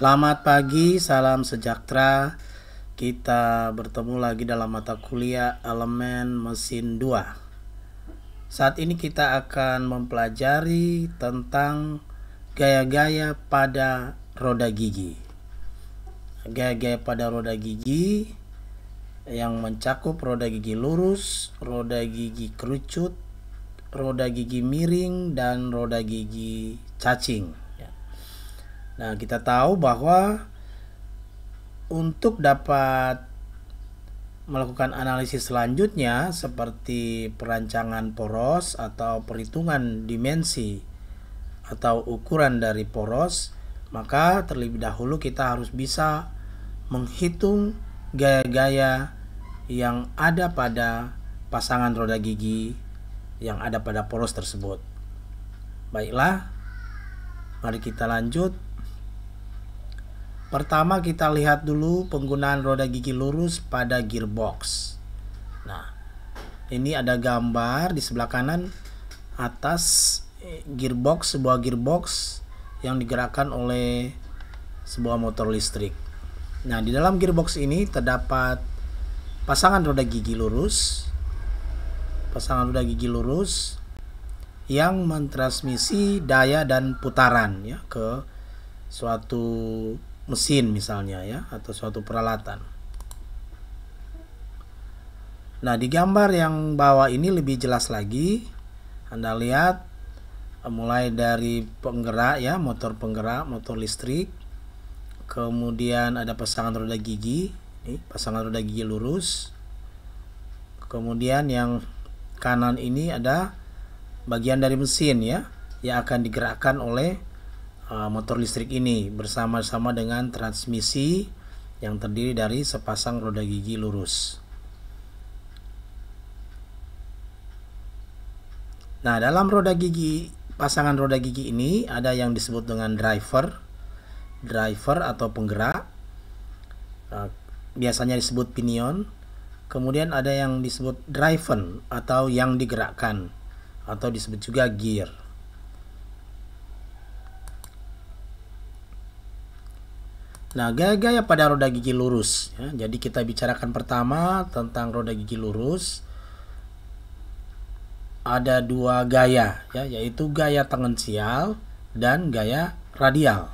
Selamat pagi, salam sejahtera. Kita bertemu lagi dalam mata kuliah elemen mesin 2. Saat ini kita akan mempelajari tentang gaya-gaya pada roda gigi. Gaya-gaya pada roda gigi yang mencakup roda gigi lurus, roda gigi kerucut, roda gigi miring, dan roda gigi cacing. Nah, kita tahu bahwa untuk dapat melakukan analisis selanjutnya seperti perancangan poros atau perhitungan dimensi atau ukuran dari poros, maka terlebih dahulu kita harus bisa menghitung gaya-gaya yang ada pada pasangan roda gigi yang ada pada poros tersebut. Baiklah, mari kita lanjut Pertama kita lihat dulu penggunaan roda gigi lurus pada gearbox. Nah, ini ada gambar di sebelah kanan atas gearbox sebuah gearbox yang digerakkan oleh sebuah motor listrik. Nah, di dalam gearbox ini terdapat pasangan roda gigi lurus, pasangan roda gigi lurus yang mentransmisi daya dan putaran ya ke suatu mesin misalnya ya atau suatu peralatan. Nah, di gambar yang bawah ini lebih jelas lagi. Anda lihat eh, mulai dari penggerak ya, motor penggerak, motor listrik. Kemudian ada pasangan roda gigi, ini pasangan roda gigi lurus. Kemudian yang kanan ini ada bagian dari mesin ya yang akan digerakkan oleh Eh, motor listrik ini bersama-sama dengan transmisi yang terdiri dari sepasang roda gigi lurus. Nah, dalam roda gigi pasangan roda gigi ini ada yang disebut dengan driver, driver atau penggerak. Eh, biasanya disebut pinion. Kemudian ada yang disebut driven atau yang digerakkan atau disebut juga gear. Nah, gaya-gaya pada roda gigi lurus. Ya. Jadi kita bicarakan pertama tentang roda gigi lurus. Ada dua gaya, ya, yaitu gaya tangensial dan gaya radial.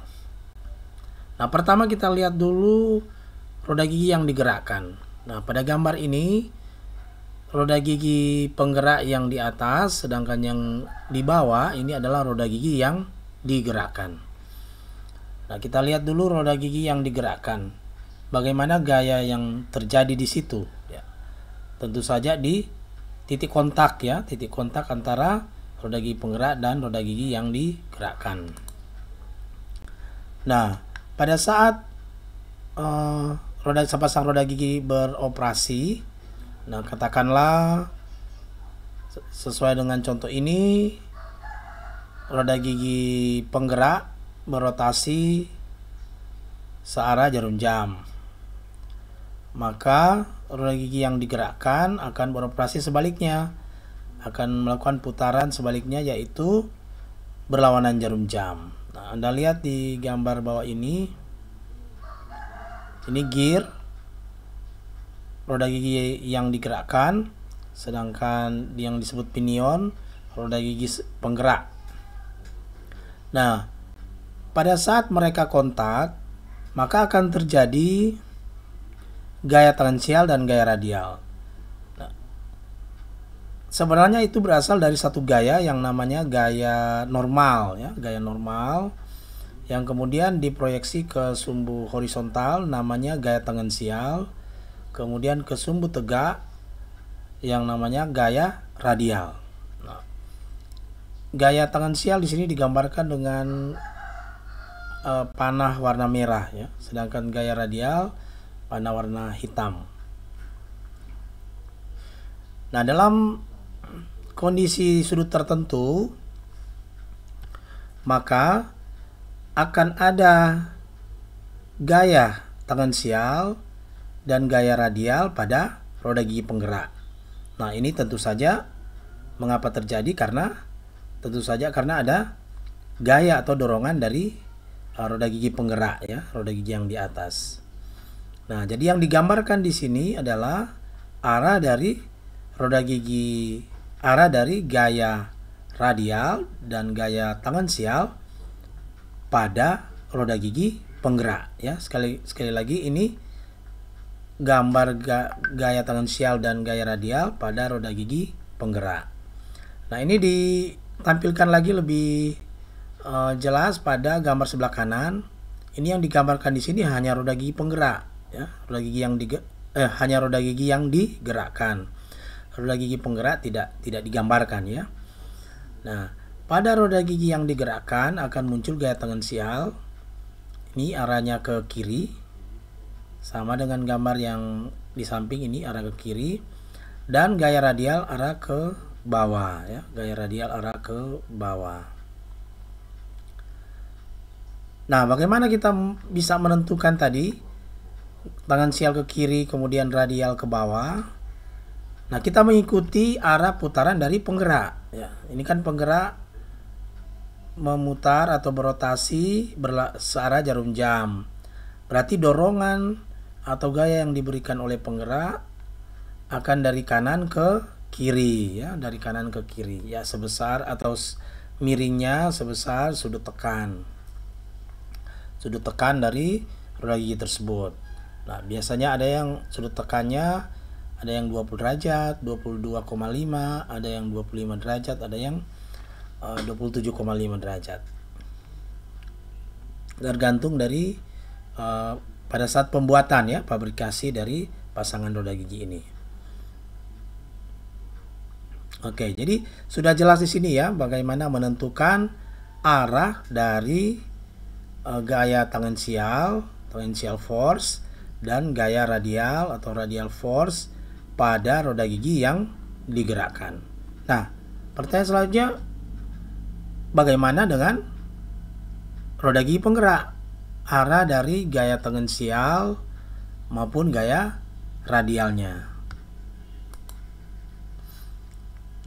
Nah, pertama kita lihat dulu roda gigi yang digerakkan. Nah, pada gambar ini roda gigi penggerak yang di atas sedangkan yang di bawah ini adalah roda gigi yang digerakkan. Nah, kita lihat dulu roda gigi yang digerakkan. Bagaimana gaya yang terjadi di situ? Ya. Tentu saja di titik kontak ya, titik kontak antara roda gigi penggerak dan roda gigi yang digerakkan. Nah, pada saat uh, roda sepasang roda gigi beroperasi, nah katakanlah sesuai dengan contoh ini, roda gigi penggerak berotasi searah jarum jam. Maka roda gigi yang digerakkan akan beroperasi sebaliknya, akan melakukan putaran sebaliknya yaitu berlawanan jarum jam. Nah, Anda lihat di gambar bawah ini, ini gear roda gigi yang digerakkan, sedangkan yang disebut pinion roda gigi penggerak. Nah, pada saat mereka kontak, maka akan terjadi gaya transial dan gaya radial. Nah, sebenarnya itu berasal dari satu gaya yang namanya gaya normal, ya, gaya normal yang kemudian diproyeksi ke sumbu horizontal namanya gaya tangensial, kemudian ke sumbu tegak yang namanya gaya radial. Nah, gaya tangensial di sini digambarkan dengan uh, panah warna merah ya, sedangkan gaya radial panah warna hitam. Nah, dalam kondisi sudut tertentu maka akan ada gaya tangensial dan gaya radial pada roda gigi penggerak. Nah, ini tentu saja mengapa terjadi karena tentu saja karena ada gaya atau dorongan dari Eh, roda gigi penggerak ya, roda gigi yang di atas. Nah, jadi yang digambarkan di sini adalah arah dari roda gigi arah dari gaya radial dan gaya tangensial pada roda gigi penggerak ya. Sekali sekali lagi ini gambar ga, gaya tangensial dan gaya radial pada roda gigi penggerak. Nah, ini ditampilkan lagi lebih uh, jelas pada gambar sebelah kanan. Ini yang digambarkan di sini hanya roda gigi penggerak, ya. Roda gigi yang di eh, hanya roda gigi yang digerakkan. Roda gigi penggerak tidak tidak digambarkan ya. Nah, pada roda gigi yang digerakkan akan muncul gaya tangensial. Ini arahnya ke kiri. Sama dengan gambar yang di samping ini arah ke kiri dan gaya radial arah ke bawah ya. Gaya radial arah ke bawah. Nah, bagaimana kita bisa menentukan tadi tangan sial ke kiri kemudian radial ke bawah? Nah, kita mengikuti arah putaran dari penggerak ya. Ini kan penggerak memutar atau berotasi searah jarum jam. Berarti dorongan atau gaya yang diberikan oleh penggerak akan dari kanan ke kiri ya, dari kanan ke kiri ya sebesar atau miringnya sebesar sudut tekan sudut tekan dari roda gigi tersebut. Nah, biasanya ada yang sudut tekannya ada yang 20 derajat, 22,5, ada yang 25 derajat, ada yang eh, uh, 27,5 derajat. Tergantung dari uh, pada saat pembuatan ya, fabrikasi dari pasangan roda gigi ini. Oke, jadi sudah jelas di sini ya bagaimana menentukan arah dari uh, gaya tangensial tangential force dan gaya radial atau radial force pada roda gigi yang digerakkan. Nah, pertanyaan selanjutnya bagaimana dengan roda gigi penggerak arah dari gaya tangensial maupun gaya radialnya.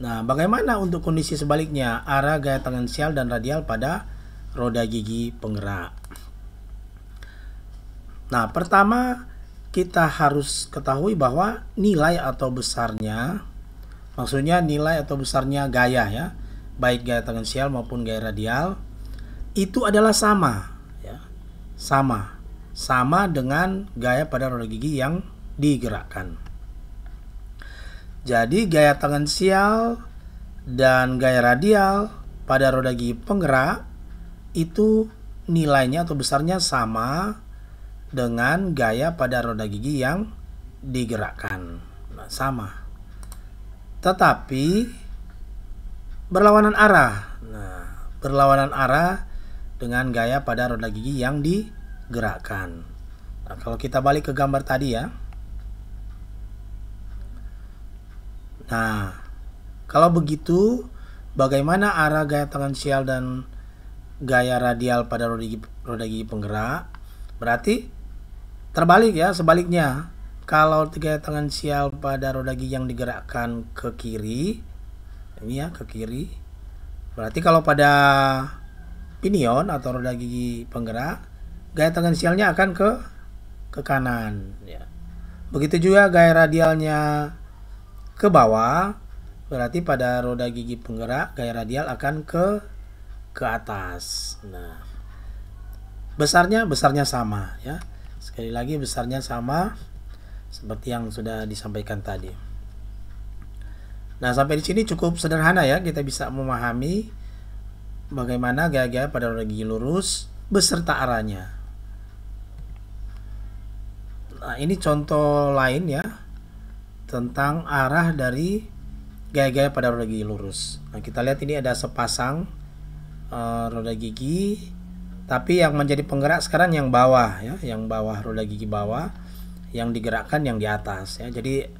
Nah, bagaimana untuk kondisi sebaliknya arah gaya tangensial dan radial pada roda gigi penggerak. Nah, pertama kita harus ketahui bahwa nilai atau besarnya, maksudnya nilai atau besarnya gaya ya, baik gaya tangensial maupun gaya radial, itu adalah sama, ya, sama, sama dengan gaya pada roda gigi yang digerakkan. Jadi gaya tangensial dan gaya radial pada roda gigi penggerak itu nilainya atau besarnya sama dengan gaya pada roda gigi yang digerakkan. Nah, sama. Tetapi berlawanan arah. Nah, berlawanan arah dengan gaya pada roda gigi yang digerakkan. Nah, kalau kita balik ke gambar tadi ya. Nah, kalau begitu bagaimana arah gaya tangan sial dan gaya radial pada roda gigi, roda gigi penggerak berarti terbalik ya sebaliknya kalau tiga tangensial pada roda gigi yang digerakkan ke kiri ini ya ke kiri berarti kalau pada pinion atau roda gigi penggerak gaya tangensialnya akan ke ke kanan ya begitu juga gaya radialnya ke bawah berarti pada roda gigi penggerak gaya radial akan ke ke atas. Nah, besarnya besarnya sama ya. Sekali lagi besarnya sama seperti yang sudah disampaikan tadi. Nah, sampai di sini cukup sederhana ya, kita bisa memahami bagaimana gaya-gaya pada gigi lurus beserta arahnya. Nah, ini contoh lain ya tentang arah dari gaya-gaya pada gigi lurus. Nah, kita lihat ini ada sepasang Eh, roda gigi tapi yang menjadi penggerak sekarang yang bawah ya yang bawah roda gigi bawah yang digerakkan yang di atas ya jadi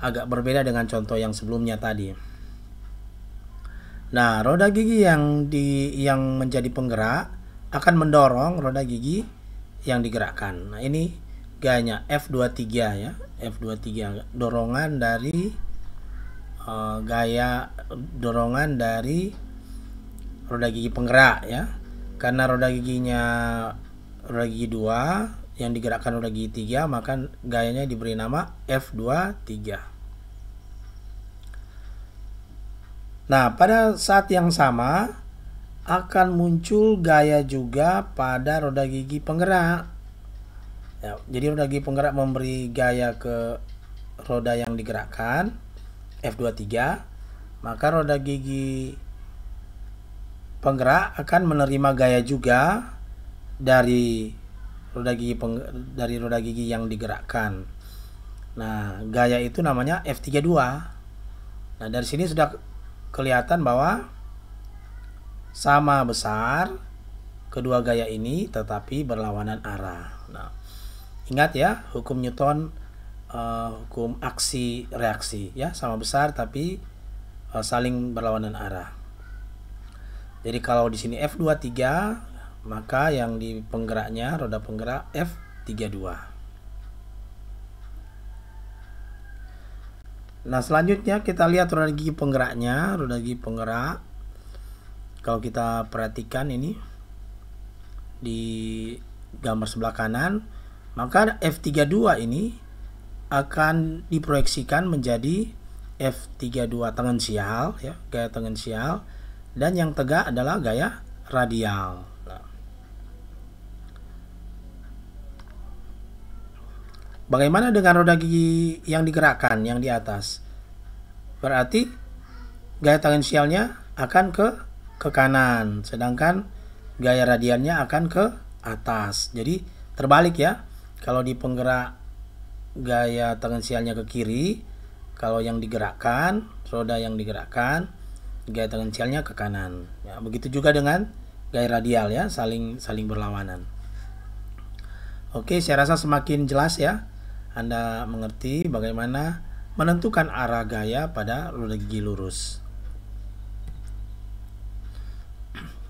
agak berbeda dengan contoh yang sebelumnya tadi nah roda gigi yang di yang menjadi penggerak akan mendorong roda gigi yang digerakkan nah ini gayanya F23 ya F23 dorongan dari uh, gaya dorongan dari roda gigi penggerak ya karena roda giginya roda gigi 2 yang digerakkan roda gigi 3 maka gayanya diberi nama F23 Nah, pada saat yang sama akan muncul gaya juga pada roda gigi penggerak. Ya, jadi roda gigi penggerak memberi gaya ke roda yang digerakkan F23, maka roda gigi penggerak akan menerima gaya juga dari roda gigi peng, dari roda gigi yang digerakkan. Nah, gaya itu namanya F32. Nah, dari sini sudah kelihatan bahwa sama besar kedua gaya ini tetapi berlawanan arah. Nah, ingat ya hukum Newton uh, hukum aksi reaksi ya sama besar tapi uh, saling berlawanan arah. Jadi kalau di sini F23 maka yang di penggeraknya roda penggerak F32. Nah selanjutnya kita lihat roda gigi penggeraknya Roda gigi penggerak Kalau kita perhatikan ini Di gambar sebelah kanan Maka F32 ini Akan diproyeksikan menjadi F32 tangensial ya, Gaya tangensial dan yang tegak adalah gaya radial. Bagaimana dengan roda gigi yang digerakkan yang di atas? Berarti gaya tangensialnya akan ke ke kanan, sedangkan gaya radiannya akan ke atas. Jadi terbalik ya. Kalau di penggerak gaya tangensialnya ke kiri, kalau yang digerakkan, roda yang digerakkan gaya tangensialnya ke kanan. Ya, begitu juga dengan gaya radial ya, saling saling berlawanan. Oke, saya rasa semakin jelas ya Anda mengerti bagaimana menentukan arah gaya pada roda gigi lurus.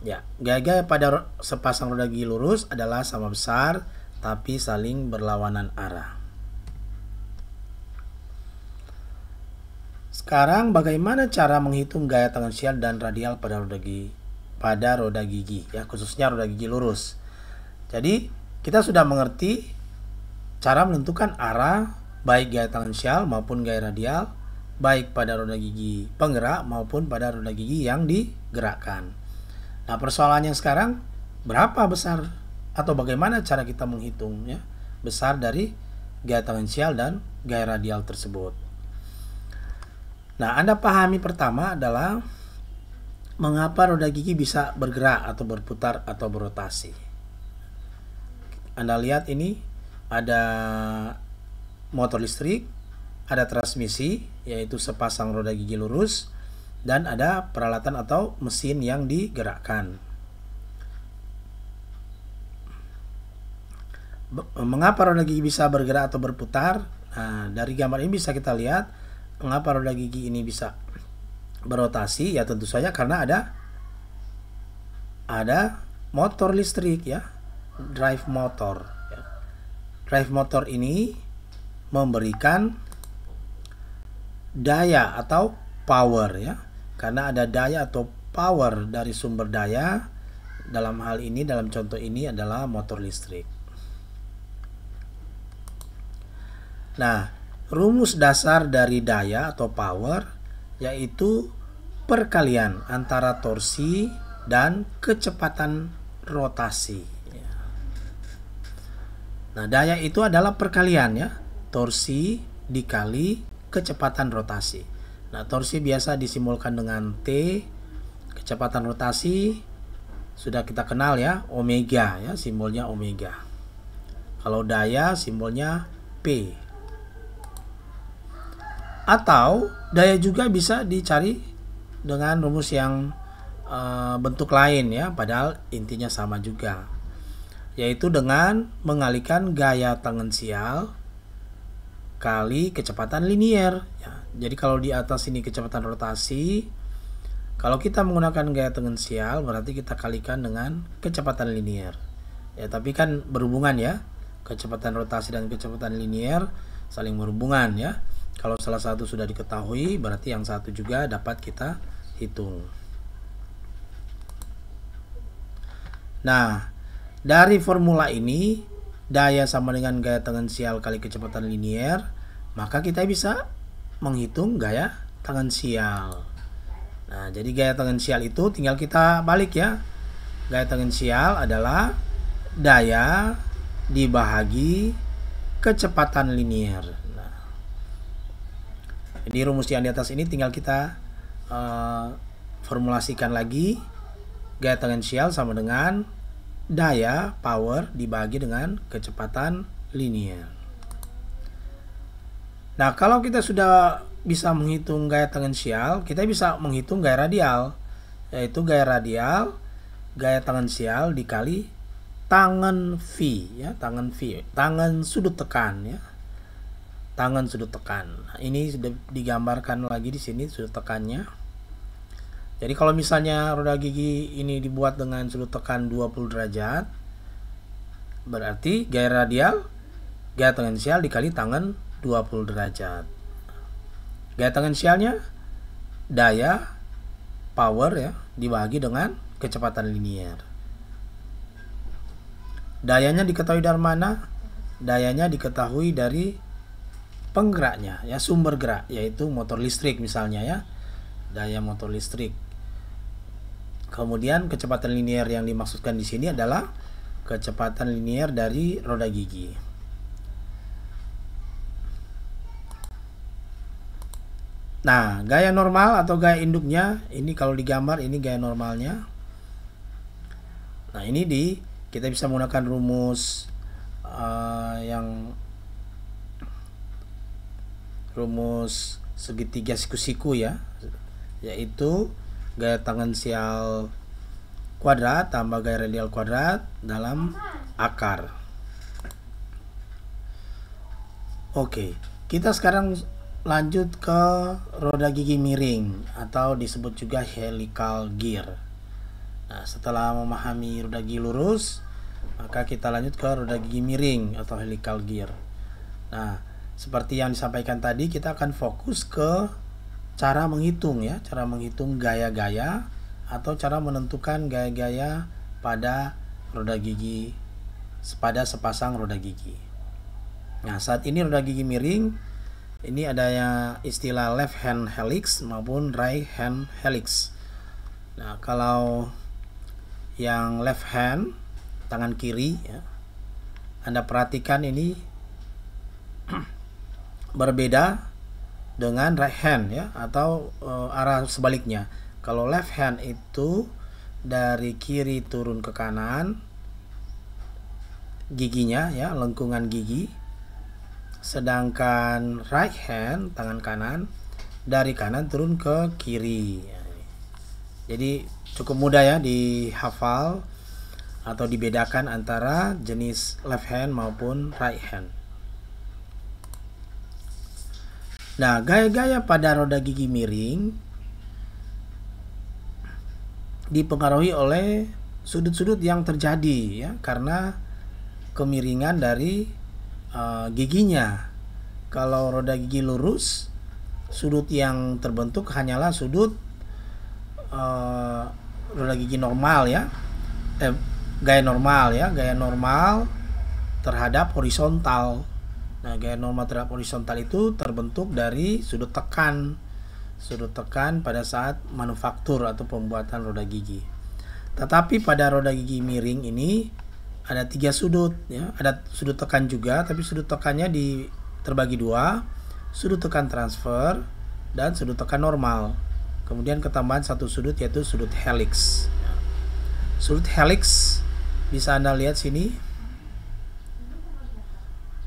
Ya, gaya-gaya pada sepasang roda gigi lurus adalah sama besar tapi saling berlawanan arah. Sekarang bagaimana cara menghitung gaya tangensial dan radial pada roda gigi pada roda gigi ya khususnya roda gigi lurus. Jadi kita sudah mengerti cara menentukan arah baik gaya tangensial maupun gaya radial baik pada roda gigi penggerak maupun pada roda gigi yang digerakkan. Nah, persoalannya sekarang berapa besar atau bagaimana cara kita menghitungnya besar dari gaya tangensial dan gaya radial tersebut. Nah, Anda pahami pertama adalah mengapa roda gigi bisa bergerak atau berputar atau berotasi. Anda lihat ini ada motor listrik, ada transmisi yaitu sepasang roda gigi lurus dan ada peralatan atau mesin yang digerakkan. Mengapa roda gigi bisa bergerak atau berputar? Nah, dari gambar ini bisa kita lihat mengapa roda gigi ini bisa berotasi ya tentu saja karena ada ada motor listrik ya drive motor drive motor ini memberikan daya atau power ya karena ada daya atau power dari sumber daya dalam hal ini dalam contoh ini adalah motor listrik nah Rumus dasar dari daya atau power yaitu perkalian antara torsi dan kecepatan rotasi. Nah, daya itu adalah perkalian ya, torsi dikali kecepatan rotasi. Nah, torsi biasa disimbolkan dengan T, kecepatan rotasi sudah kita kenal ya, omega ya, simbolnya omega. Kalau daya simbolnya P atau daya juga bisa dicari dengan rumus yang e, bentuk lain ya padahal intinya sama juga yaitu dengan mengalihkan gaya tangensial kali kecepatan linier ya. jadi kalau di atas ini kecepatan rotasi kalau kita menggunakan gaya tangensial berarti kita kalikan dengan kecepatan linier ya tapi kan berhubungan ya kecepatan rotasi dan kecepatan linier saling berhubungan ya kalau salah satu sudah diketahui, berarti yang satu juga dapat kita hitung. Nah, dari formula ini, daya sama dengan gaya tangensial kali kecepatan linier, maka kita bisa menghitung gaya tangensial. Nah, jadi gaya tangensial itu tinggal kita balik ya. Gaya tangensial adalah daya dibahagi kecepatan linier. Jadi rumus yang di atas ini tinggal kita uh, formulasikan lagi gaya tangensial sama dengan daya power dibagi dengan kecepatan linear. Nah, kalau kita sudah bisa menghitung gaya tangensial, kita bisa menghitung gaya radial, yaitu gaya radial gaya tangensial dikali tangan V ya, tangan V, tangan sudut tekan ya tangan sudut tekan. Nah, ini sudah digambarkan lagi di sini sudut tekannya. Jadi kalau misalnya roda gigi ini dibuat dengan sudut tekan 20 derajat, berarti gaya radial gaya tangensial dikali tangan 20 derajat. Gaya tangensialnya daya power ya dibagi dengan kecepatan linier. Dayanya diketahui dari mana? Dayanya diketahui dari penggeraknya ya sumber gerak yaitu motor listrik misalnya ya daya motor listrik kemudian kecepatan linier yang dimaksudkan di sini adalah kecepatan linier dari roda gigi nah gaya normal atau gaya induknya ini kalau digambar ini gaya normalnya nah ini di kita bisa menggunakan rumus uh, yang rumus segitiga siku-siku ya yaitu gaya tangensial kuadrat tambah gaya radial kuadrat dalam akar oke kita sekarang lanjut ke roda gigi miring atau disebut juga helical gear nah, setelah memahami roda gigi lurus maka kita lanjut ke roda gigi miring atau helical gear nah seperti yang disampaikan tadi, kita akan fokus ke cara menghitung ya, cara menghitung gaya-gaya atau cara menentukan gaya-gaya pada roda gigi pada sepasang roda gigi. Nah, saat ini roda gigi miring ini ada yang istilah left hand helix maupun right hand helix. Nah, kalau yang left hand tangan kiri ya. Anda perhatikan ini berbeda dengan right hand ya atau uh, arah sebaliknya. Kalau left hand itu dari kiri turun ke kanan giginya ya, lengkungan gigi. Sedangkan right hand tangan kanan dari kanan turun ke kiri. Ya. Jadi cukup mudah ya dihafal atau dibedakan antara jenis left hand maupun right hand. Nah, gaya-gaya pada roda gigi miring dipengaruhi oleh sudut-sudut yang terjadi ya karena kemiringan dari uh, giginya. Kalau roda gigi lurus, sudut yang terbentuk hanyalah sudut uh, roda gigi normal ya. Eh, gaya normal ya, gaya normal terhadap horizontal Nah, gaya normal terhadap horizontal itu terbentuk dari sudut tekan sudut tekan pada saat manufaktur atau pembuatan roda gigi. Tetapi pada roda gigi miring ini ada tiga sudut ya, ada sudut tekan juga tapi sudut tekannya di terbagi dua, sudut tekan transfer dan sudut tekan normal. Kemudian ketambahan satu sudut yaitu sudut helix. Sudut helix bisa Anda lihat sini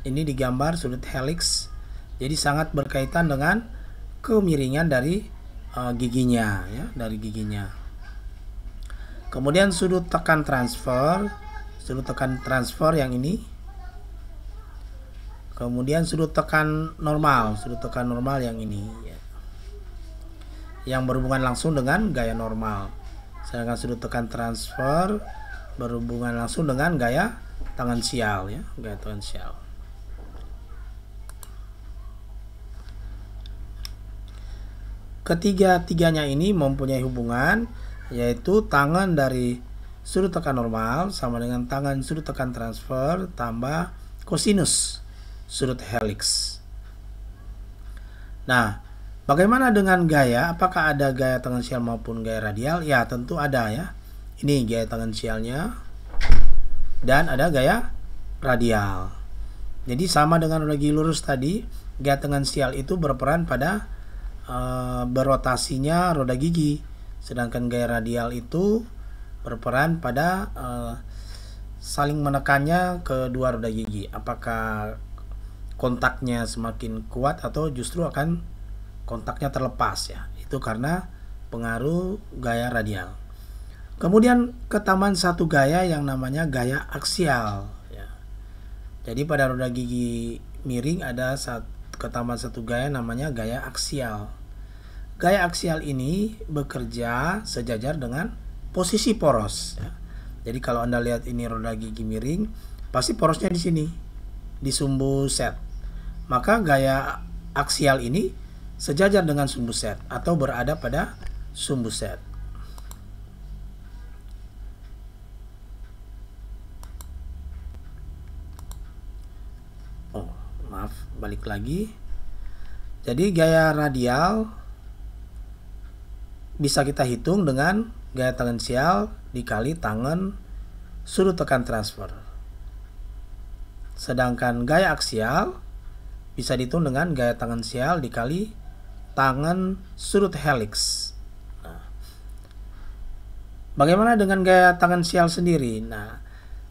ini digambar sudut helix jadi sangat berkaitan dengan kemiringan dari uh, giginya ya dari giginya kemudian sudut tekan transfer sudut tekan transfer yang ini kemudian sudut tekan normal sudut tekan normal yang ini ya. yang berhubungan langsung dengan gaya normal sedangkan sudut tekan transfer berhubungan langsung dengan gaya tangensial ya gaya tangensial Ketiga-tiganya ini mempunyai hubungan yaitu tangan dari sudut tekan normal sama dengan tangan sudut tekan transfer tambah kosinus sudut helix. Nah, bagaimana dengan gaya? Apakah ada gaya tangensial maupun gaya radial? Ya, tentu ada ya. Ini gaya tangensialnya dan ada gaya radial. Jadi sama dengan lagi lurus tadi, gaya tangensial itu berperan pada e, berotasinya roda gigi sedangkan gaya radial itu berperan pada e, saling menekannya ke dua roda gigi apakah kontaknya semakin kuat atau justru akan kontaknya terlepas ya itu karena pengaruh gaya radial kemudian ketaman satu gaya yang namanya gaya aksial ya. jadi pada roda gigi miring ada saat ketaman satu gaya namanya gaya aksial Gaya aksial ini bekerja sejajar dengan posisi poros. Ya. Jadi kalau Anda lihat ini roda gigi miring, pasti porosnya di sini, di sumbu set. Maka gaya aksial ini sejajar dengan sumbu set atau berada pada sumbu set. Oh, maaf, balik lagi. Jadi gaya radial bisa kita hitung dengan gaya tangensial dikali tangan sudut tekan transfer. Sedangkan gaya aksial bisa dihitung dengan gaya tangensial dikali tangan sudut helix. Nah, bagaimana dengan gaya tangensial sendiri? Nah,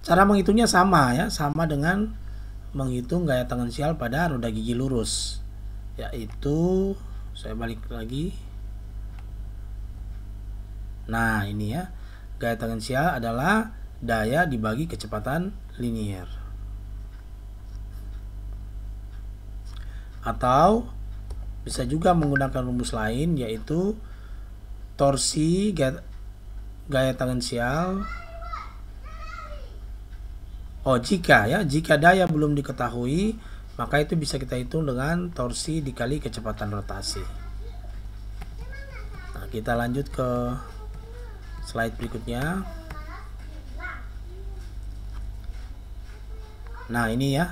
cara menghitungnya sama ya, sama dengan menghitung gaya tangensial pada roda gigi lurus, yaitu saya balik lagi Nah, ini ya. Gaya tangensial adalah daya dibagi kecepatan linier. Atau bisa juga menggunakan rumus lain yaitu torsi gaya, gaya tangensial Oh, jika ya, jika daya belum diketahui, maka itu bisa kita hitung dengan torsi dikali kecepatan rotasi. Nah, kita lanjut ke slide berikutnya nah ini ya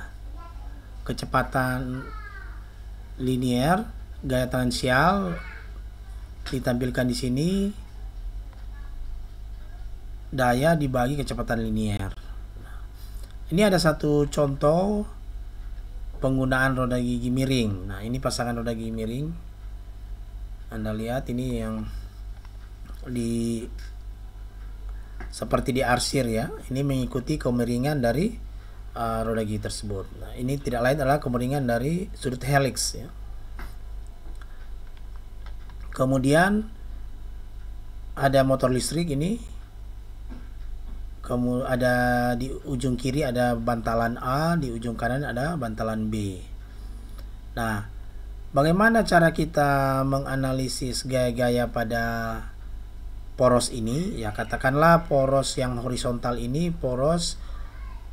kecepatan linier, gaya tangensial ditampilkan di sini daya dibagi kecepatan linier. Ini ada satu contoh penggunaan roda gigi miring. Nah, ini pasangan roda gigi miring. Anda lihat ini yang di seperti diarsir ya. Ini mengikuti kemiringan dari uh, roda gigi tersebut. Nah, ini tidak lain adalah kemiringan dari sudut helix ya. Kemudian ada motor listrik ini. Kamu ada di ujung kiri ada bantalan A, di ujung kanan ada bantalan B. Nah, bagaimana cara kita menganalisis gaya-gaya pada poros ini ya katakanlah poros yang horizontal ini poros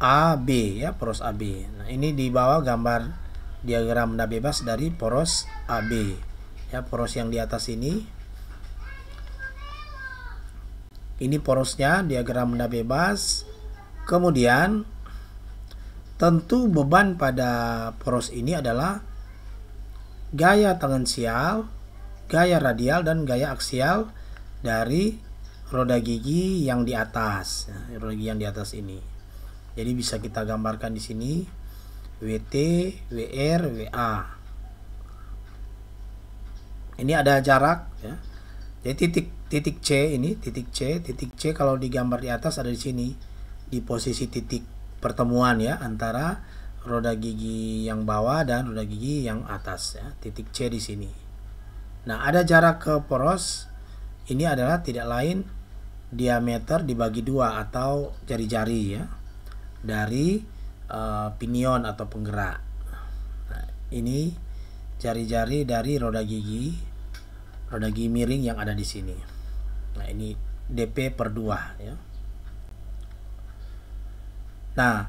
AB ya poros AB. Nah, ini di bawah gambar diagram benda bebas dari poros AB. Ya, poros yang di atas ini ini porosnya diagram benda bebas. Kemudian tentu beban pada poros ini adalah gaya tangensial, gaya radial dan gaya aksial dari roda gigi yang di atas nah, roda gigi yang di atas ini jadi bisa kita gambarkan di sini WT, WR, WA ini ada jarak ya jadi titik titik C ini titik C titik C kalau digambar di atas ada di sini di posisi titik pertemuan ya antara roda gigi yang bawah dan roda gigi yang atas ya titik C di sini nah ada jarak ke poros ini adalah tidak lain diameter dibagi dua atau jari-jari ya dari e, pinion atau penggerak. Nah, ini jari-jari dari roda gigi roda gigi miring yang ada di sini. Nah, ini DP per dua ya. Nah,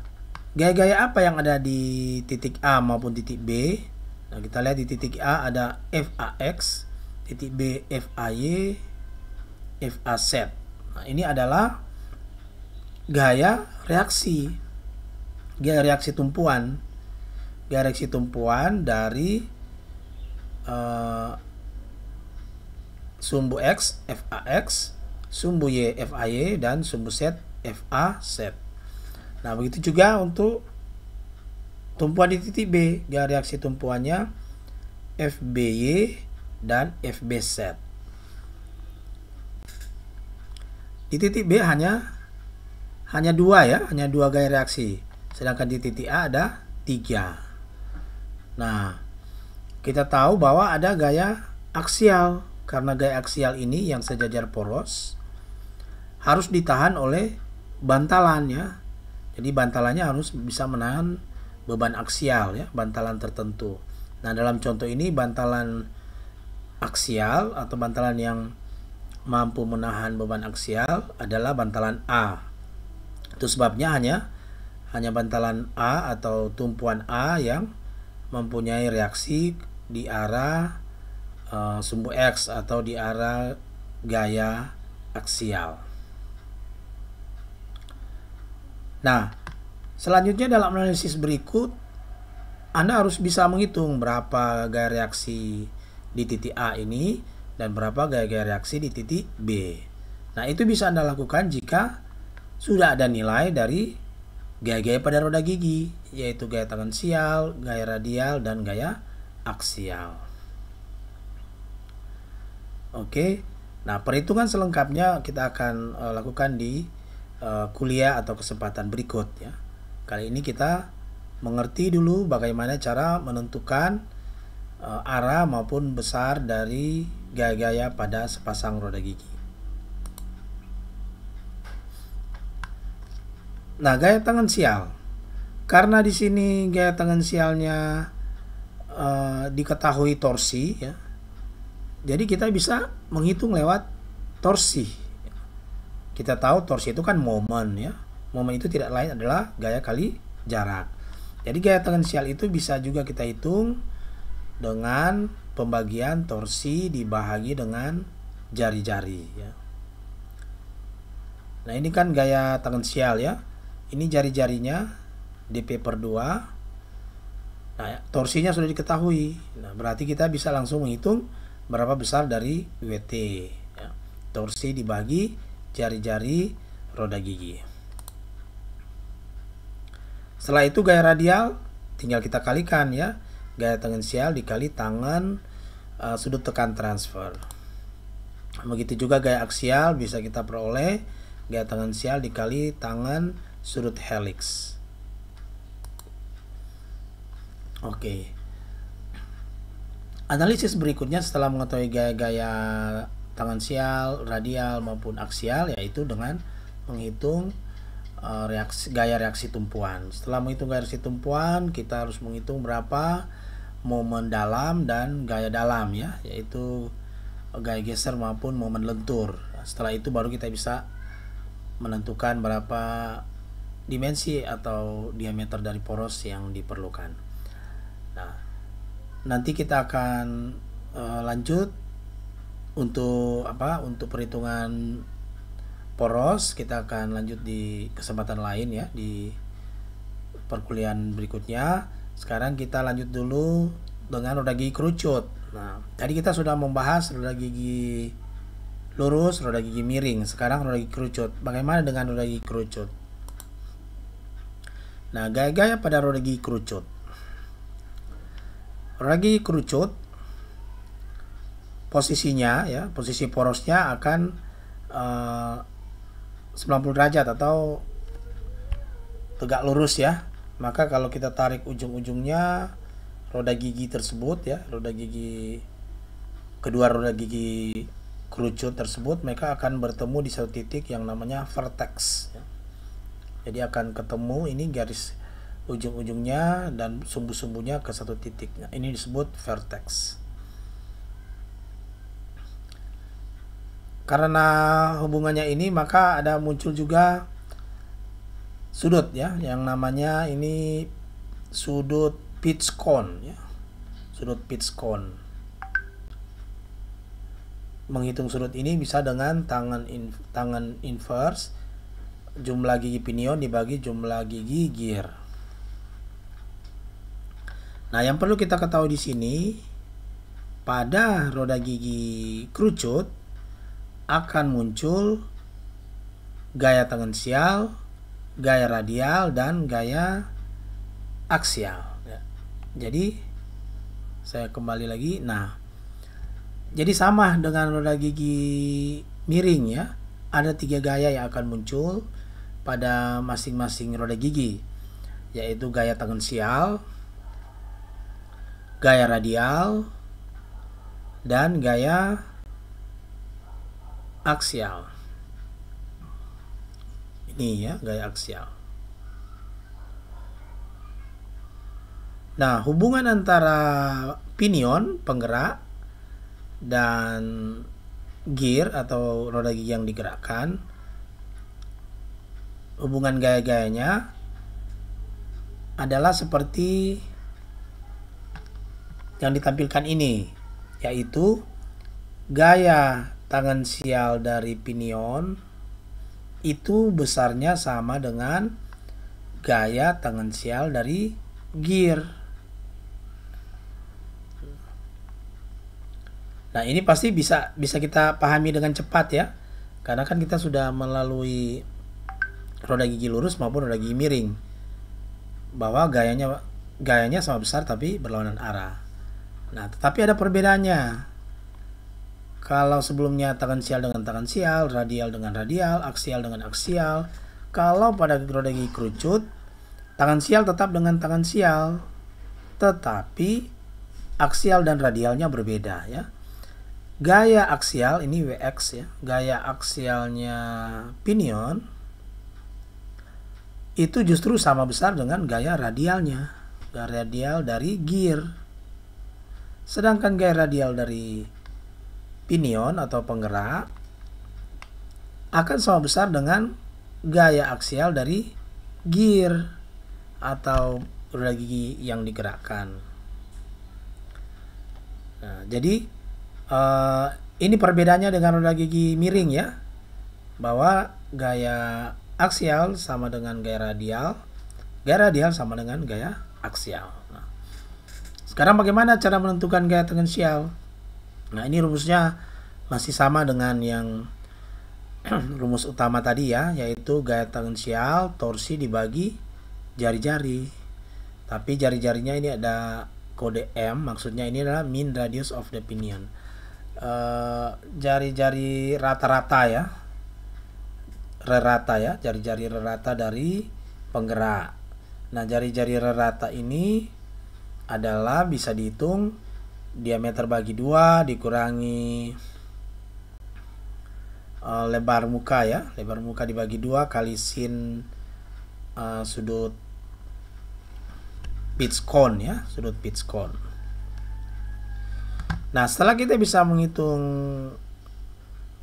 gaya-gaya apa yang ada di titik A maupun titik B? Nah, kita lihat di titik A ada FAX, titik B FAY, if a set. Nah, ini adalah gaya reaksi. Gaya reaksi tumpuan. Gaya reaksi tumpuan dari uh, sumbu X FAX, sumbu Y FAY dan sumbu Z Faz. Nah, begitu juga untuk tumpuan di titik B, gaya reaksi tumpuannya FBY dan FBZ. Di titik B hanya hanya dua ya, hanya dua gaya reaksi. Sedangkan di titik A ada tiga. Nah, kita tahu bahwa ada gaya aksial karena gaya aksial ini yang sejajar poros harus ditahan oleh bantalannya. Jadi bantalannya harus bisa menahan beban aksial ya, bantalan tertentu. Nah, dalam contoh ini bantalan aksial atau bantalan yang mampu menahan beban aksial adalah bantalan A. Itu sebabnya hanya hanya bantalan A atau tumpuan A yang mempunyai reaksi di arah e, sumbu X atau di arah gaya aksial. Nah, selanjutnya dalam analisis berikut Anda harus bisa menghitung berapa gaya reaksi di titik A ini dan berapa gaya-gaya reaksi di titik B. Nah, itu bisa Anda lakukan jika sudah ada nilai dari gaya-gaya pada roda gigi, yaitu gaya tangensial, gaya radial, dan gaya aksial. Oke, nah perhitungan selengkapnya kita akan uh, lakukan di uh, kuliah atau kesempatan berikut ya. Kali ini kita mengerti dulu bagaimana cara menentukan uh, arah maupun besar dari gaya-gaya pada sepasang roda gigi. Nah, gaya tangan sial. Karena di sini gaya tangan sialnya uh, diketahui torsi ya. Jadi kita bisa menghitung lewat torsi. Kita tahu torsi itu kan momen ya. Momen itu tidak lain adalah gaya kali jarak. Jadi gaya tangensial itu bisa juga kita hitung dengan pembagian torsi dibahagi dengan jari-jari ya. Nah ini kan gaya tangensial ya. Ini jari-jarinya DP per 2. Nah torsinya sudah diketahui. Nah berarti kita bisa langsung menghitung berapa besar dari WT. Ya. Torsi dibagi jari-jari roda gigi. Setelah itu gaya radial tinggal kita kalikan ya gaya tangensial dikali tangan uh, sudut tekan transfer. Begitu juga gaya aksial bisa kita peroleh gaya tangensial dikali tangan sudut helix. Oke. Okay. Analisis berikutnya setelah mengetahui gaya-gaya tangensial, radial maupun aksial yaitu dengan menghitung eh, reaksi gaya reaksi tumpuan. Setelah menghitung gaya reaksi tumpuan, kita harus menghitung berapa momen dalam dan gaya dalam ya, yaitu gaya geser maupun momen lentur. Setelah itu baru kita bisa menentukan berapa dimensi atau diameter dari poros yang diperlukan. Nah, nanti kita akan uh, lanjut untuk apa? Untuk perhitungan poros kita akan lanjut di kesempatan lain ya di perkuliahan berikutnya. Sekarang kita lanjut dulu dengan roda gigi kerucut. Nah, tadi kita sudah membahas roda gigi lurus, roda gigi miring. Sekarang roda gigi kerucut. Bagaimana dengan roda gigi kerucut? Nah, gaya-gaya pada roda gigi kerucut. Roda gigi kerucut posisinya ya, posisi porosnya akan eh, uh, 90 derajat atau tegak lurus ya maka kalau kita tarik ujung-ujungnya roda gigi tersebut ya roda gigi kedua roda gigi kerucut tersebut mereka akan bertemu di satu titik yang namanya vertex ya. jadi akan ketemu ini garis ujung-ujungnya dan sumbu-sumbunya ke satu titik nah, ini disebut vertex karena hubungannya ini maka ada muncul juga sudut ya yang namanya ini sudut pitch cone ya. Sudut pitch cone. Menghitung sudut ini bisa dengan tangan in, tangan inverse jumlah gigi pinion dibagi jumlah gigi gear. Nah, yang perlu kita ketahui di sini pada roda gigi kerucut akan muncul gaya tangensial gaya radial dan gaya aksial. Ya. Jadi saya kembali lagi. Nah, jadi sama dengan roda gigi miring ya. Ada tiga gaya yang akan muncul pada masing-masing roda gigi, yaitu gaya tangensial, gaya radial, dan gaya aksial ini ya gaya aksial. Nah, hubungan antara pinion penggerak dan gear atau roda gigi yang digerakkan hubungan gaya-gayanya adalah seperti yang ditampilkan ini yaitu gaya tangensial dari pinion itu besarnya sama dengan gaya tangensial dari gear. Nah, ini pasti bisa bisa kita pahami dengan cepat ya. Karena kan kita sudah melalui roda gigi lurus maupun roda gigi miring. Bahwa gayanya gayanya sama besar tapi berlawanan arah. Nah, tetapi ada perbedaannya. Kalau sebelumnya tangensial dengan tangensial, radial dengan radial, aksial dengan aksial. Kalau pada grogi kerucut, tangensial tetap dengan tangensial, tetapi aksial dan radialnya berbeda ya. Gaya aksial ini WX ya. Gaya aksialnya pinion itu justru sama besar dengan gaya radialnya. Gaya radial dari gear. Sedangkan gaya radial dari pinion atau penggerak akan sama besar dengan gaya aksial dari gear atau roda gigi yang digerakkan. Nah, jadi uh, ini perbedaannya dengan roda gigi miring ya, bahwa gaya aksial sama dengan gaya radial, gaya radial sama dengan gaya aksial. Nah, sekarang bagaimana cara menentukan gaya tangensial? Nah, ini rumusnya masih sama dengan yang rumus utama tadi ya, yaitu gaya tangensial torsi dibagi jari-jari. Tapi jari-jarinya ini ada kode M, maksudnya ini adalah mean radius of the pinion. Eh, jari-jari rata-rata ya, rerata ya, jari-jari rata dari penggerak. Nah, jari-jari rata ini adalah bisa dihitung diameter bagi dua dikurangi uh, lebar muka ya lebar muka dibagi dua kali sin uh, sudut pitch cone ya sudut pitch cone nah setelah kita bisa menghitung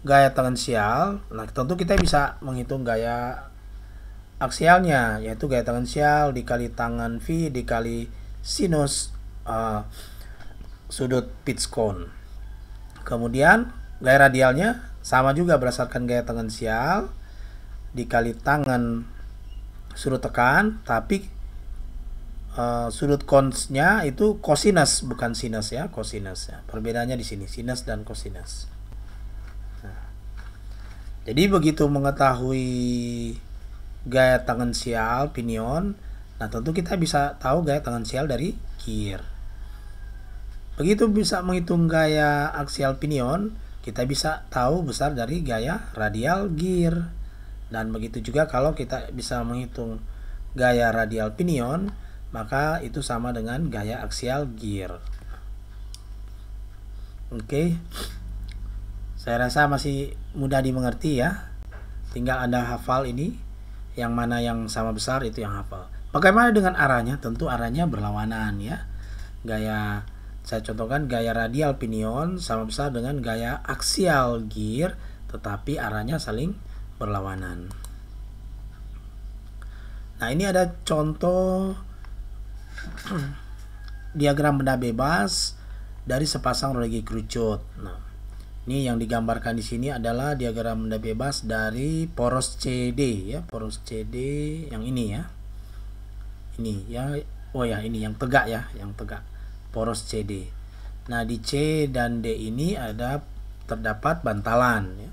gaya tangensial nah tentu kita bisa menghitung gaya aksialnya yaitu gaya tangensial dikali tangan V dikali sinus uh, sudut pitch cone. Kemudian gaya radialnya sama juga berdasarkan gaya tangensial dikali tangan sudut tekan, tapi uh, sudut konsnya itu kosinus bukan sinus ya, kosinus ya. Perbedaannya di sini sinus dan kosinus. Nah. Jadi begitu mengetahui gaya tangensial pinion, nah tentu kita bisa tahu gaya tangensial dari gear. Begitu bisa menghitung gaya aksial pinion, kita bisa tahu besar dari gaya radial gear. Dan begitu juga kalau kita bisa menghitung gaya radial pinion, maka itu sama dengan gaya aksial gear. Oke. Saya rasa masih mudah dimengerti ya. Tinggal Anda hafal ini yang mana yang sama besar itu yang hafal. Bagaimana dengan arahnya? Tentu arahnya berlawanan ya. Gaya saya contohkan gaya radial pinion sama besar dengan gaya aksial gear tetapi arahnya saling berlawanan. Nah, ini ada contoh diagram benda bebas dari sepasang roda gigi kerucut. Nah, ini yang digambarkan di sini adalah diagram benda bebas dari poros CD ya, poros CD yang ini ya. Ini ya, oh ya ini yang tegak ya, yang tegak poros CD. Nah, di C dan D ini ada terdapat bantalan. Ya.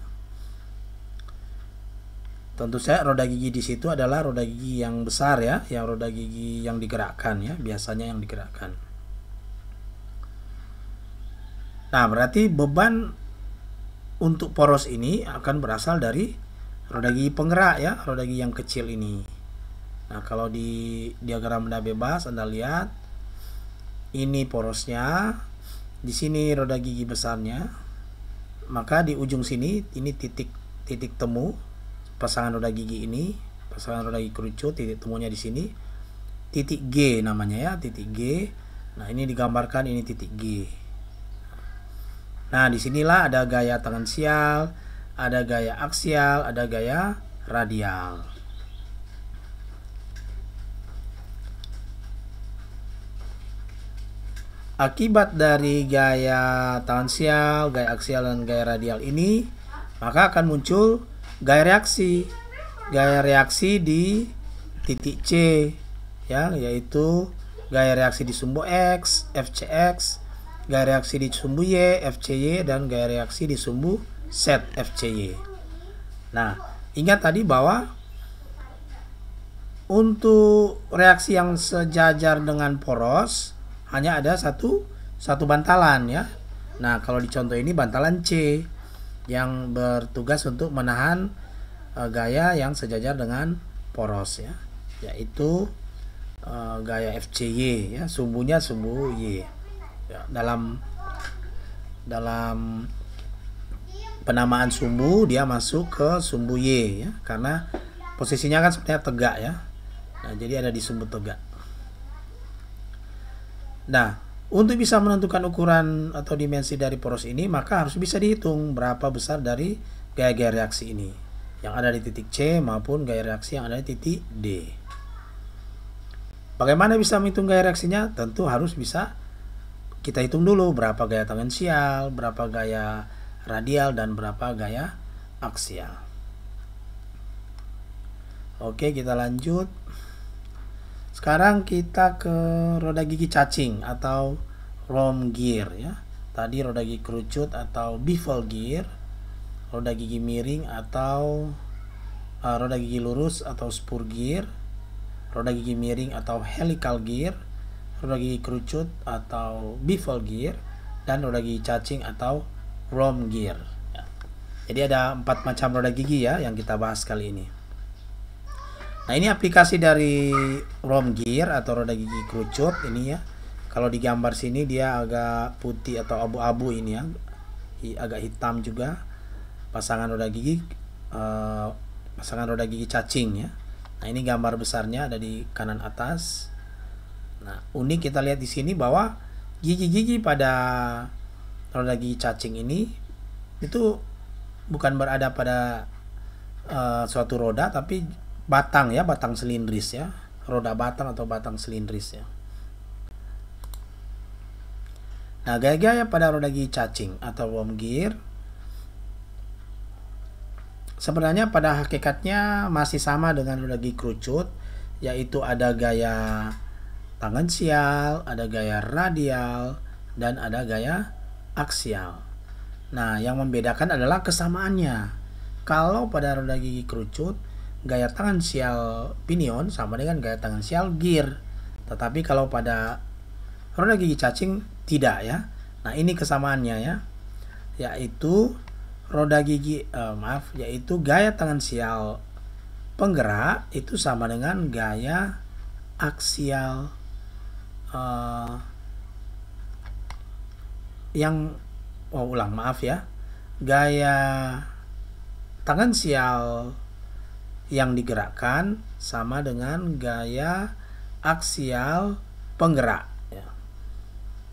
Tentu saya roda gigi di situ adalah roda gigi yang besar ya, yang roda gigi yang digerakkan ya, biasanya yang digerakkan. Nah, berarti beban untuk poros ini akan berasal dari roda gigi penggerak ya, roda gigi yang kecil ini. Nah, kalau di diagram benda bebas Anda lihat ini porosnya di sini roda gigi besarnya maka di ujung sini ini titik titik temu pasangan roda gigi ini pasangan roda gigi kerucut titik temunya di sini titik G namanya ya titik G nah ini digambarkan ini titik G nah disinilah ada gaya tangensial ada gaya aksial ada gaya radial Akibat dari gaya tansial, gaya aksial, dan gaya radial ini, maka akan muncul gaya reaksi. Gaya reaksi di titik C, ya, yaitu gaya reaksi di sumbu X, FCX, gaya reaksi di sumbu Y, FCY, dan gaya reaksi di sumbu Z, FCY. Nah, ingat tadi bahwa untuk reaksi yang sejajar dengan poros, hanya ada satu satu bantalan ya. Nah, kalau di contoh ini bantalan C yang bertugas untuk menahan e, gaya yang sejajar dengan poros ya, yaitu e, gaya FCY ya, sumbunya sumbu Y. Ya, dalam dalam penamaan sumbu dia masuk ke sumbu Y ya, karena posisinya kan sebenarnya tegak ya. Nah, jadi ada di sumbu tegak. Nah, untuk bisa menentukan ukuran atau dimensi dari poros ini, maka harus bisa dihitung berapa besar dari gaya-gaya reaksi ini yang ada di titik C maupun gaya reaksi yang ada di titik D. Bagaimana bisa menghitung gaya reaksinya? Tentu harus bisa kita hitung dulu berapa gaya tangensial, berapa gaya radial, dan berapa gaya aksial. Oke, kita lanjut. Sekarang kita ke roda gigi cacing atau rom gear ya. Tadi roda gigi kerucut atau bevel gear, roda gigi miring atau uh, roda gigi lurus atau spur gear, roda gigi miring atau helical gear, roda gigi kerucut atau bevel gear, dan roda gigi cacing atau rom gear. Jadi ada empat macam roda gigi ya yang kita bahas kali ini. Nah ini aplikasi dari ROM Gear atau roda gigi kerucut ini ya. Kalau di gambar sini dia agak putih atau abu-abu ini ya, agak hitam juga. Pasangan roda gigi, uh, pasangan roda gigi cacing ya. Nah ini gambar besarnya ada di kanan atas. Nah unik kita lihat di sini bahwa gigi-gigi pada roda gigi cacing ini itu bukan berada pada uh, suatu roda tapi batang ya, batang silindris ya, roda batang atau batang silindris ya. Nah, gaya-gaya pada roda gigi cacing atau worm gear sebenarnya pada hakikatnya masih sama dengan roda gigi kerucut, yaitu ada gaya tangensial, ada gaya radial, dan ada gaya aksial. Nah, yang membedakan adalah kesamaannya. Kalau pada roda gigi kerucut, gaya tangan sial pinion sama dengan gaya tangan sial gear. Tetapi kalau pada roda gigi cacing tidak ya. Nah, ini kesamaannya ya. Yaitu roda gigi eh, maaf, yaitu gaya tangan sial penggerak itu sama dengan gaya aksial eh, yang oh ulang maaf ya gaya tangan sial yang digerakkan sama dengan gaya aksial penggerak. Ya.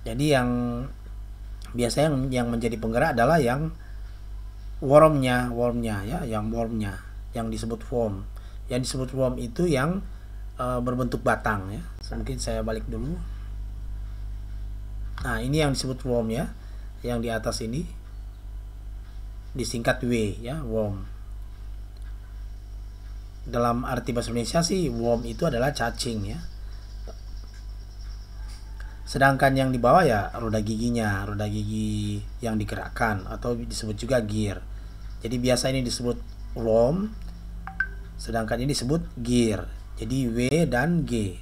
Jadi yang biasanya yang, yang menjadi penggerak adalah yang wormnya, wormnya ya, yang wormnya, yang disebut worm. Yang disebut worm itu yang e, berbentuk batang ya. Mungkin saya balik dulu. Nah ini yang disebut worm ya, yang di atas ini disingkat W ya, worm dalam arti bahasa Indonesia sih worm itu adalah cacing ya. Sedangkan yang di bawah ya roda giginya, roda gigi yang digerakkan atau disebut juga gear. Jadi biasa ini disebut worm, sedangkan ini disebut gear. Jadi W dan G.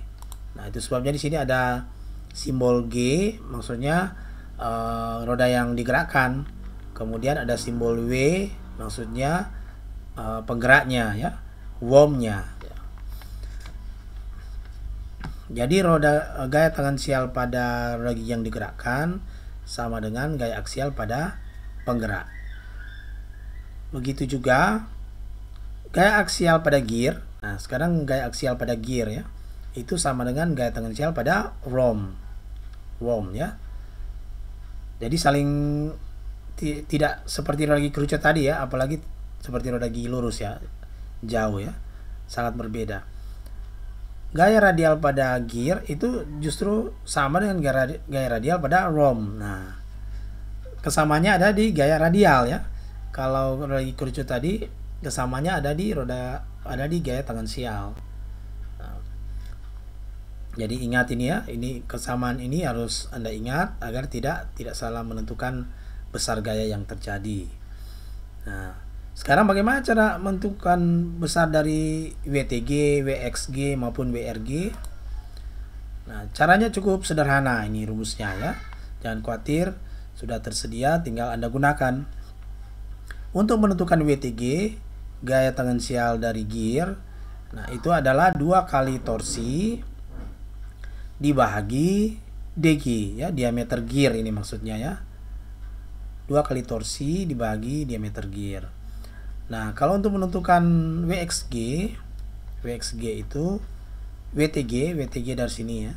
Nah itu sebabnya di sini ada simbol G, maksudnya uh, roda yang digerakkan. Kemudian ada simbol W, maksudnya uh, penggeraknya ya Womnya. Jadi roda eh, gaya tangan sial pada roda yang digerakkan sama dengan gaya aksial pada penggerak. Begitu juga gaya aksial pada gear. Nah, sekarang gaya aksial pada gear ya. Itu sama dengan gaya tangan sial pada rom. Rom ya. Jadi saling tidak seperti roda gigi kerucut tadi ya, apalagi seperti roda gigi lurus ya jauh ya sangat berbeda gaya radial pada gear itu justru sama dengan gaya radial pada rom nah kesamanya ada di gaya radial ya kalau lagi kerucut tadi kesamanya ada di roda ada di gaya tangensial nah, jadi ingat ini ya, ini kesamaan ini harus Anda ingat agar tidak tidak salah menentukan besar gaya yang terjadi. Nah, sekarang bagaimana cara menentukan besar dari WTG, WXG maupun WRG? Nah, caranya cukup sederhana ini rumusnya ya. Jangan khawatir, sudah tersedia tinggal Anda gunakan. Untuk menentukan WTG, gaya tangensial dari gear, nah itu adalah dua kali torsi dibagi DG ya, diameter gear ini maksudnya ya. Dua kali torsi dibagi diameter gear. Nah, kalau untuk menentukan WXG, WXG itu WTG, WTG dari sini ya.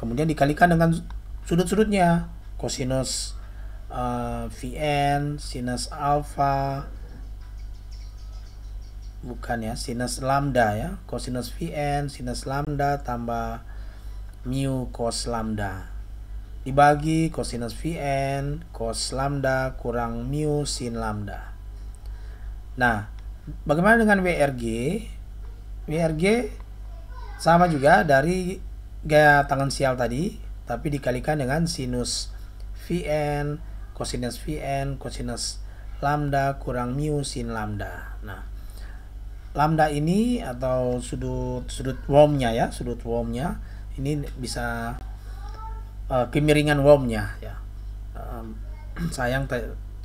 Kemudian dikalikan dengan sudut-sudutnya, kosinus uh, eh, VN, sinus alpha, bukan ya, sinus lambda ya, kosinus VN, sinus lambda tambah mu cos lambda. Dibagi kosinus VN, cos lambda kurang mu sin lambda. Nah, bagaimana dengan WRG? WRG sama juga dari gaya sial tadi, tapi dikalikan dengan sinus Vn, cosinus Vn, cosinus lambda kurang mu sin lambda. Nah, lambda ini atau sudut sudut warmnya ya, sudut warmnya ini bisa uh, kemiringan warmnya ya. Um, sayang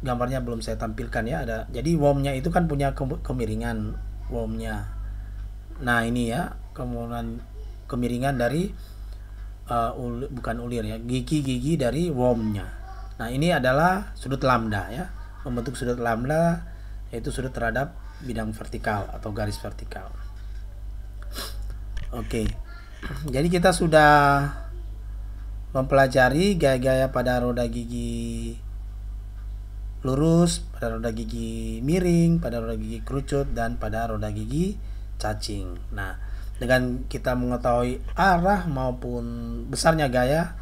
gambarnya belum saya tampilkan ya ada jadi wormnya itu kan punya kemiringan wormnya nah ini ya kemudian kemiringan dari uh, ul, bukan ulir ya gigi-gigi dari wormnya nah ini adalah sudut lambda ya membentuk sudut lambda yaitu sudut terhadap bidang vertikal atau garis vertikal oke okay. jadi kita sudah mempelajari gaya-gaya pada roda gigi lurus, pada roda gigi miring, pada roda gigi kerucut, dan pada roda gigi cacing. Nah, dengan kita mengetahui arah maupun besarnya gaya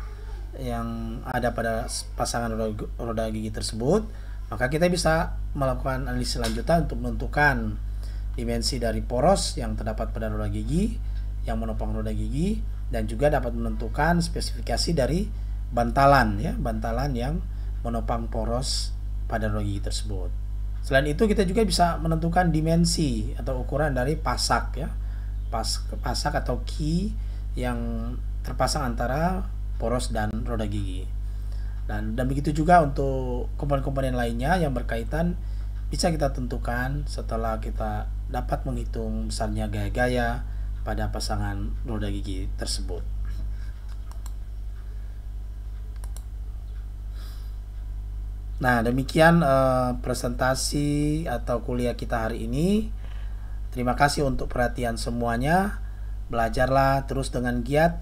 yang ada pada pasangan roda, roda gigi tersebut, maka kita bisa melakukan analisis lanjutan untuk menentukan dimensi dari poros yang terdapat pada roda gigi yang menopang roda gigi dan juga dapat menentukan spesifikasi dari bantalan ya bantalan yang menopang poros pada logi tersebut. Selain itu kita juga bisa menentukan dimensi atau ukuran dari pasak ya. Pas, pasak atau key yang terpasang antara poros dan roda gigi. Dan, dan begitu juga untuk komponen-komponen lainnya yang berkaitan bisa kita tentukan setelah kita dapat menghitung besarnya gaya-gaya pada pasangan roda gigi tersebut. Nah, demikian uh, presentasi atau kuliah kita hari ini. Terima kasih untuk perhatian semuanya. Belajarlah terus dengan giat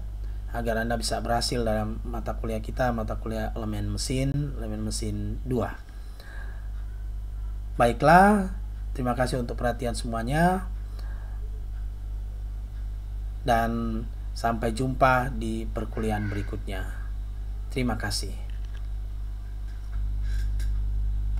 agar Anda bisa berhasil dalam mata kuliah kita, mata kuliah elemen mesin, elemen mesin 2. Baiklah, terima kasih untuk perhatian semuanya. Dan sampai jumpa di perkuliahan berikutnya. Terima kasih.